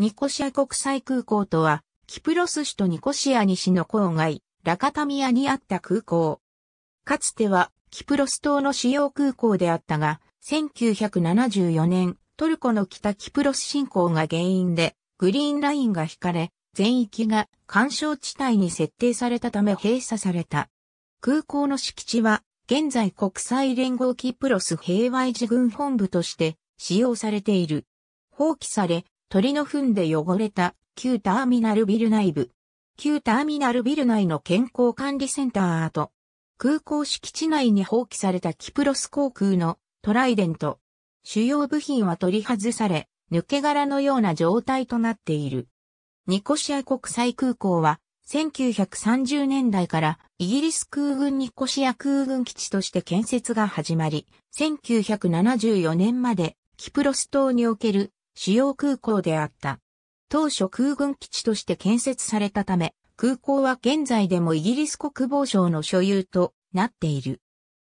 ニコシア国際空港とは、キプロス首都ニコシア西の郊外、ラカタミアにあった空港。かつては、キプロス島の主要空港であったが、1974年、トルコの北キプロス侵攻が原因で、グリーンラインが引かれ、全域が干渉地帯に設定されたため閉鎖された。空港の敷地は、現在国際連合キプロス平和維持軍本部として使用されている。放棄され、鳥の糞で汚れた旧ターミナルビル内部。旧ターミナルビル内の健康管理センター跡。空港敷地内に放棄されたキプロス航空のトライデント。主要部品は取り外され、抜け殻のような状態となっている。ニコシア国際空港は、1930年代からイギリス空軍ニコシア空軍基地として建設が始まり、1974年までキプロス島における主要空港であった。当初空軍基地として建設されたため、空港は現在でもイギリス国防省の所有となっている。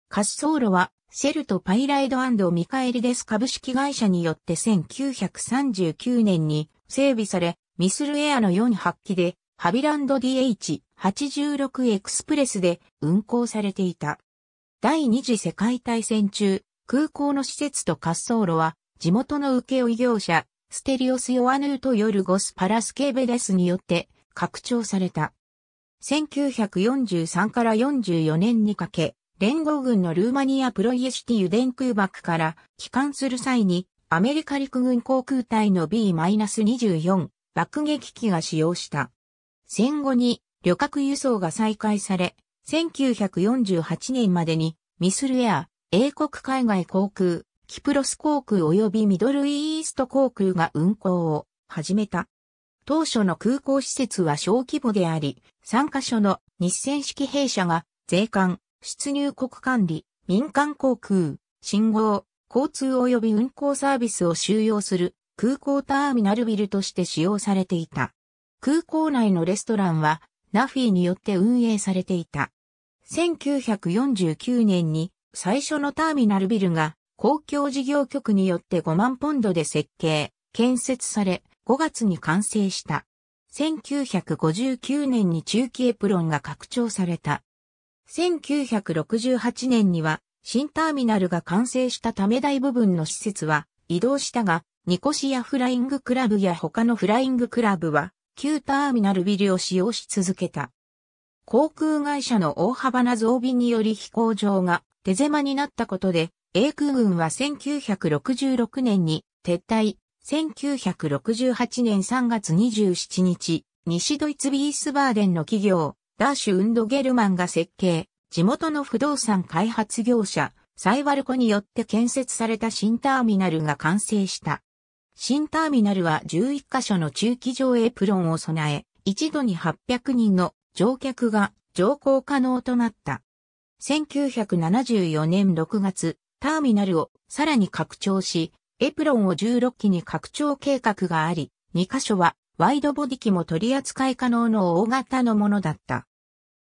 滑走路はシェルとパイライドミカエルデス株式会社によって1939年に整備され、ミスルエアの4発機でハビランド DH86 エクスプレスで運行されていた。第二次世界大戦中、空港の施設と滑走路は地元の請負業者、ステリオス・ヨアヌート・ヨルゴス・パラスケーベレスによって拡張された。1943から44年にかけ、連合軍のルーマニアプロイエシティ油田空爆から帰還する際に、アメリカ陸軍航空隊の B-24 爆撃機が使用した。戦後に旅客輸送が再開され、1948年までにミスルエア、英国海外航空、キプロス航空及びミドルイースト航空が運航を始めた。当初の空港施設は小規模であり、3カ所の日戦式弊社が税関、出入国管理、民間航空、信号、交通及び運航サービスを収容する空港ターミナルビルとして使用されていた。空港内のレストランはナフィーによって運営されていた。1949年に最初のターミナルビルが公共事業局によって5万ポンドで設計、建設され、5月に完成した。1959年に中期エプロンが拡張された。1968年には新ターミナルが完成したため大部分の施設は移動したが、ニコシアフライングクラブや他のフライングクラブは旧ターミナルビルを使用し続けた。航空会社の大幅な増便により飛行場が手狭になったことで英空軍は1966年に撤退、1968年3月27日、西ドイツビースバーデンの企業、ダーシュ・ウンド・ゲルマンが設計、地元の不動産開発業者、サイワルコによって建設された新ターミナルが完成した。新ターミナルは11カ所の駐機場エプロンを備え、一度に800人の乗客が乗降可能となった。1974年6月、ターミナルをさらに拡張し、エプロンを16機に拡張計画があり、2箇所はワイドボディ機も取り扱い可能の大型のものだった。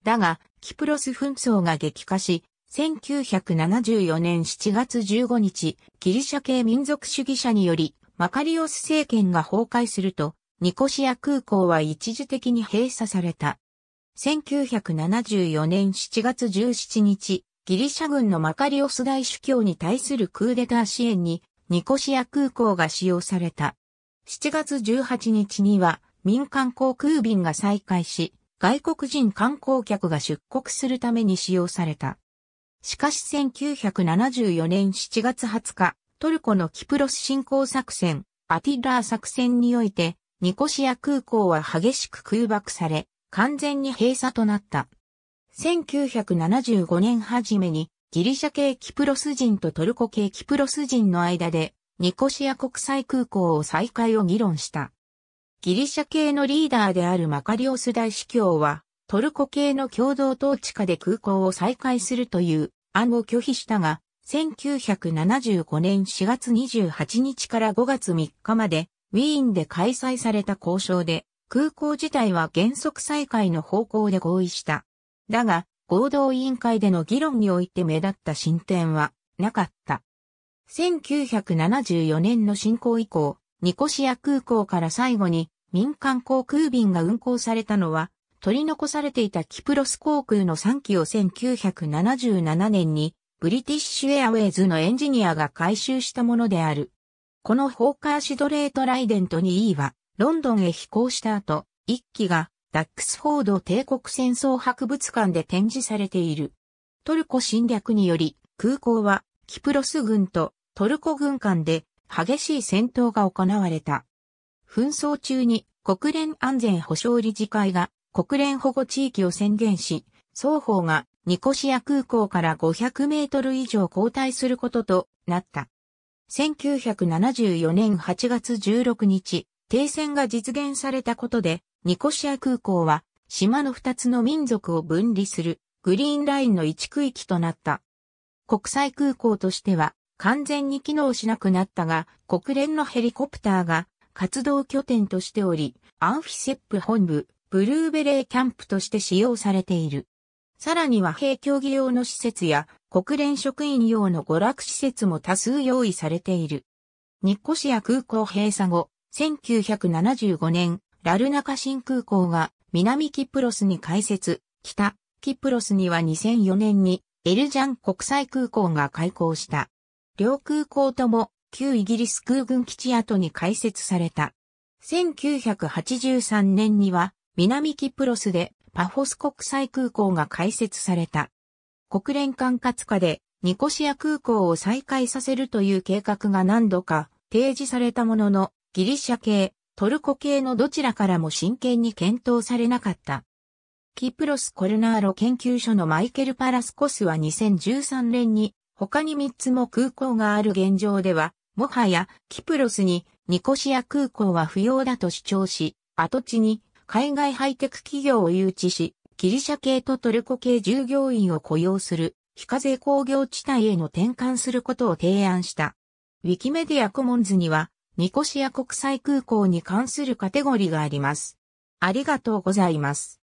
だが、キプロス紛争が激化し、1974年7月15日、ギリシャ系民族主義者により、マカリオス政権が崩壊すると、ニコシア空港は一時的に閉鎖された。1974年7月17日、ギリシャ軍のマカリオス大主教に対するクーデター支援にニコシア空港が使用された。7月18日には民間航空便が再開し、外国人観光客が出国するために使用された。しかし1974年7月20日、トルコのキプロス侵攻作戦、アティラー作戦において、ニコシア空港は激しく空爆され、完全に閉鎖となった。1975年初めにギリシャ系キプロス人とトルコ系キプロス人の間でニコシア国際空港を再開を議論した。ギリシャ系のリーダーであるマカリオス大司教はトルコ系の共同統治下で空港を再開するという案を拒否したが、1975年4月28日から5月3日までウィーンで開催された交渉で空港自体は原則再開の方向で合意した。だが、合同委員会での議論において目立った進展はなかった。1974年の進行以降、ニコシア空港から最後に民間航空便が運航されたのは、取り残されていたキプロス航空の3機を1977年にブリティッシュエアウェイズのエンジニアが回収したものである。このホーカーシドレートライデント2 E はロンドンへ飛行した後、1機がダックスフォード帝国戦争博物館で展示されている。トルコ侵略により、空港はキプロス軍とトルコ軍間で激しい戦闘が行われた。紛争中に国連安全保障理事会が国連保護地域を宣言し、双方がニコシア空港から500メートル以上後退することとなった。1974年8月16日、停戦が実現されたことでニコシア空港は、島の2つの民族を分離する、グリーンラインの一区域となった。国際空港としては、完全に機能しなくなったが、国連のヘリコプターが活動拠点としており、アンフィセップ本部、ブルーベレーキャンプとして使用されている。さらには平競技用の施設や国連職員用の娯楽施設も多数用意されている。ニッコシア空港閉鎖後、1975年、ラルナカ新空港が南キプロスに開設、北キプロスには2004年にエルジャン国際空港が開港した。両空港とも旧イギリス空軍基地跡に開設された。1983年には南キプロスでパフォス国際空港が開設された。国連管轄下でニコシア空港を再開させるという計画が何度か提示されたもののギリシャ系トルコ系のどちらからも真剣に検討されなかった。キプロスコルナーロ研究所のマイケル・パラスコスは2013年に他に3つも空港がある現状では、もはやキプロスにニコシア空港は不要だと主張し、跡地に海外ハイテク企業を誘致し、ギリシャ系とトルコ系従業員を雇用する非課税工業地帯への転換することを提案した。ウィキメディアコモンズにはニコシア国際空港に関するカテゴリがあります。ありがとうございます。